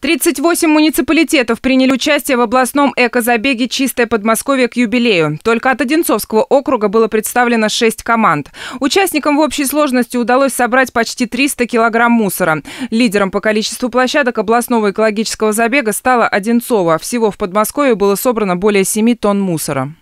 38 муниципалитетов приняли участие в областном экозабеге «Чистое Подмосковье» к юбилею. Только от Одинцовского округа было представлено 6 команд. Участникам в общей сложности удалось собрать почти 300 килограмм мусора. Лидером по количеству площадок областного экологического забега стала Одинцова. Всего в Подмосковье было собрано более 7 тонн мусора.